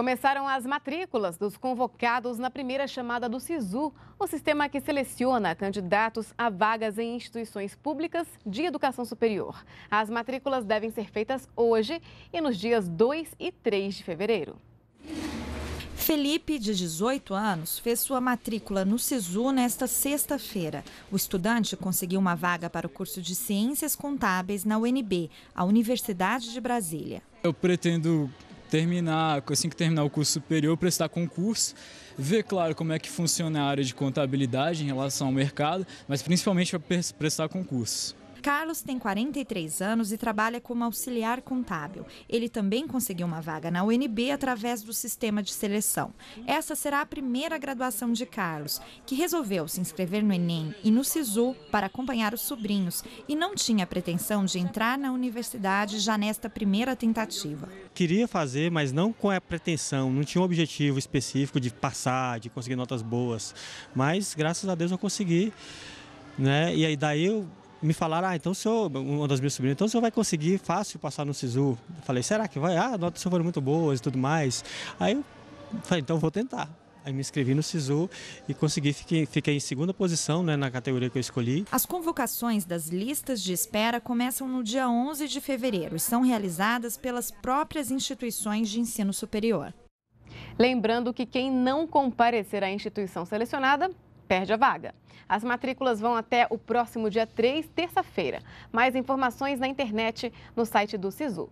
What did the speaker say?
Começaram as matrículas dos convocados na primeira chamada do SISU, o sistema que seleciona candidatos a vagas em instituições públicas de educação superior. As matrículas devem ser feitas hoje e nos dias 2 e 3 de fevereiro. Felipe, de 18 anos, fez sua matrícula no SISU nesta sexta-feira. O estudante conseguiu uma vaga para o curso de Ciências Contábeis na UNB, a Universidade de Brasília. Eu pretendo terminar, assim que terminar o curso superior, prestar concurso, ver, claro, como é que funciona a área de contabilidade em relação ao mercado, mas principalmente para prestar concurso. Carlos tem 43 anos e trabalha como auxiliar contábil. Ele também conseguiu uma vaga na UNB através do sistema de seleção. Essa será a primeira graduação de Carlos, que resolveu se inscrever no Enem e no SISU para acompanhar os sobrinhos e não tinha pretensão de entrar na universidade já nesta primeira tentativa. Queria fazer, mas não com a pretensão, não tinha um objetivo específico de passar, de conseguir notas boas. Mas graças a Deus eu consegui. Né? E aí daí eu me falaram, ah, então o senhor, uma das minhas sobrinhas, então o senhor vai conseguir fácil passar no SISU. Eu falei, será que vai? Ah, notas foram muito boas e tudo mais. Aí eu falei, então vou tentar. Aí me inscrevi no SISU e consegui, fiquei, fiquei em segunda posição né, na categoria que eu escolhi. As convocações das listas de espera começam no dia 11 de fevereiro e são realizadas pelas próprias instituições de ensino superior. Lembrando que quem não comparecer à instituição selecionada perde a vaga. As matrículas vão até o próximo dia 3, terça-feira. Mais informações na internet no site do SISU.